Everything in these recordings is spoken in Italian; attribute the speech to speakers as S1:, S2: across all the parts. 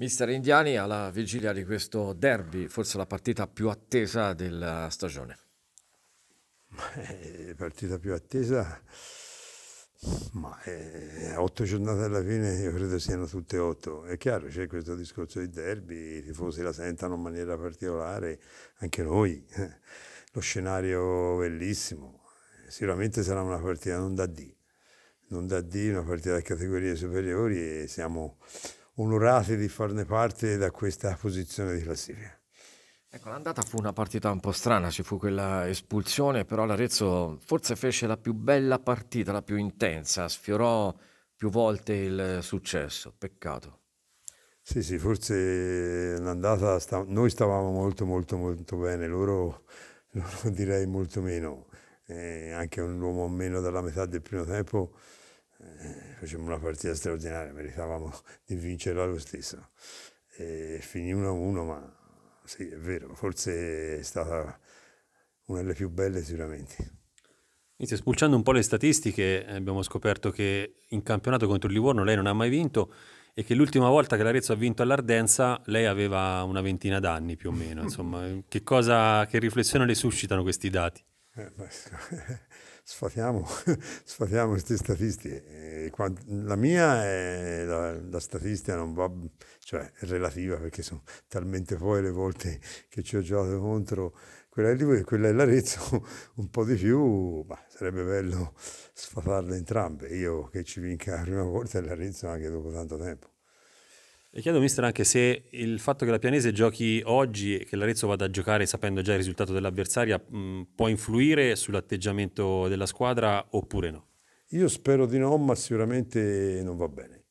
S1: Mister Indiani alla vigilia di questo derby, forse la partita più attesa della stagione. La eh, partita più attesa, ma eh, otto giornate alla fine io credo siano tutte otto. È chiaro, c'è questo discorso di derby, i tifosi la sentono in maniera particolare, anche noi. Lo scenario bellissimo, sicuramente sarà una partita non da D, non da D, una partita da categorie superiori e siamo onorati di farne parte da questa posizione di classifica. Ecco, l'andata fu una partita un po' strana, ci fu quella espulsione, però l'Arezzo forse fece la più bella partita, la più intensa, sfiorò più volte il successo, peccato. Sì, sì, forse l'andata, sta... noi stavamo molto molto molto bene, loro, loro direi molto meno, eh, anche un uomo meno dalla metà del primo tempo eh, facemmo una partita straordinaria, meritavamo di vincerla lo stesso. E finì 1-1, ma sì, è vero, forse è stata una delle più belle sicuramente.
S2: Inizio, spulciando un po' le statistiche, abbiamo scoperto che in campionato contro il Livorno lei non ha mai vinto e che l'ultima volta che l'Arezzo ha vinto all'Ardenza lei aveva una ventina d'anni più o meno. Insomma, che, cosa, che riflessione le suscitano questi dati?
S1: Eh, ecco sfatiamo, sfatiamo queste statistiche. Eh, la mia è la, la, statistica non va, cioè è relativa perché sono talmente poi le volte che ci ho giocato contro quella di voi e quella dell'Arezzo un po' di più, bah, sarebbe bello sfatarle entrambe. Io che ci vinca la prima volta e l'Arezzo anche dopo tanto tempo.
S2: Le chiedo, mister, anche se il fatto che la Pianese giochi oggi e che l'Arezzo vada a giocare sapendo già il risultato dell'avversaria mh, mm, può influire sull'atteggiamento della squadra oppure no?
S1: Io spero di no, ma sicuramente non va bene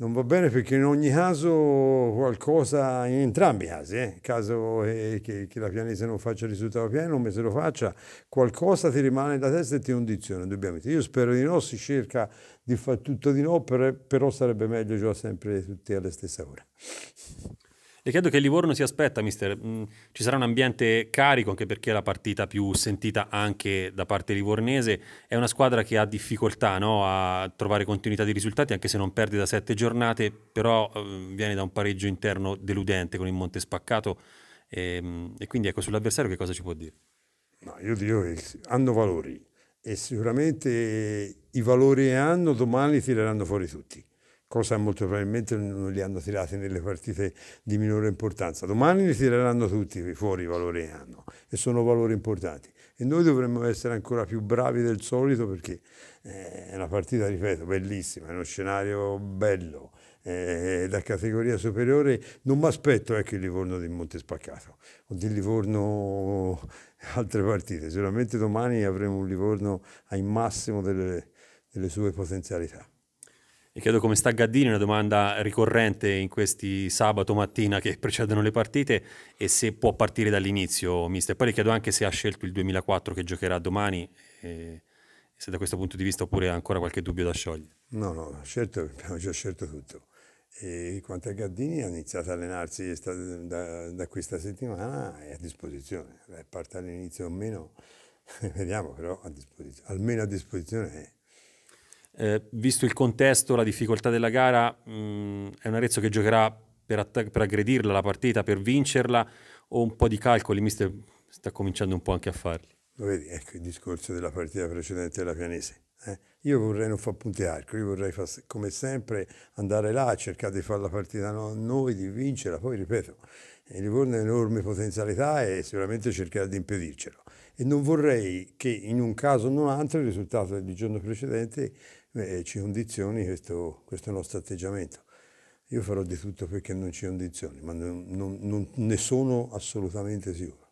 S1: non va bene perché in ogni caso qualcosa, in entrambi i casi, eh, caso eh, che, che, la pianese non faccia il risultato pieno, non me lo faccia, qualcosa ti rimane da testa e ti condiziona, indubbiamente. Io spero di no, si cerca di fare tutto di no, però sarebbe meglio già sempre tutti alla stessa ora.
S2: Le chiedo che Livorno si aspetta, mister. Mm, ci sarà un ambiente carico, anche perché è la partita più sentita anche da parte livornese. È una squadra che ha difficoltà no? a trovare continuità di risultati, anche se non perde da sette giornate, però mm, viene da un pareggio interno deludente con il Monte Spaccato. E, ehm, e quindi ecco, sull'avversario che cosa ci può dire? No, io
S1: dico che hanno valori e sicuramente i valori che hanno domani tireranno fuori tutti cosa molto probabilmente non li hanno tirati nelle partite di minore importanza. Domani li tireranno tutti fuori i valori che hanno e sono valori importanti. E noi dovremmo essere ancora più bravi del solito perché eh, è una partita, ripeto, bellissima, è uno scenario bello. Eh, da categoria superiore non mi aspetto ecco il Livorno di Monte Spaccato o di Livorno altre partite. Sicuramente domani avremo un Livorno al massimo delle, delle sue potenzialità.
S2: Vi chiedo come sta Gaddini, una domanda ricorrente in questi sabato mattina che precedono le partite e se può partire dall'inizio, mister. Poi le chiedo anche se ha scelto il 2004 che giocherà domani e se da questo punto di vista oppure ha ancora qualche dubbio da sciogliere.
S1: No, no, certo, abbiamo già scelto tutto. E quanto a Gaddini ha iniziato a allenarsi da, da questa settimana, è a disposizione. Parte all'inizio o meno, vediamo, però a
S2: almeno a disposizione è. Eh, visto il contesto, la difficoltà della gara, mh, mm, è un Arezzo che giocherà per, att- per, aggredirla la partita, per vincerla, o un po' di calcoli, mister sta cominciando un po' anche a farli.
S1: Lo vedi, ecco il discorso della partita precedente della Pianese. Eh? Io vorrei non fare punti arco, io vorrei far, come sempre andare là, cercare di fare la partita no, noi, di vincerla, poi ripeto, il eh, Livorno ha enormi potenzialità e sicuramente cercherà di impedircelo. E non vorrei che in un caso o in un altro il risultato del giorno precedente beh, ci condizioni questo, questo nostro atteggiamento. Io farò di tutto perché non ci condizioni, ma non, non, non ne sono assolutamente sicuro.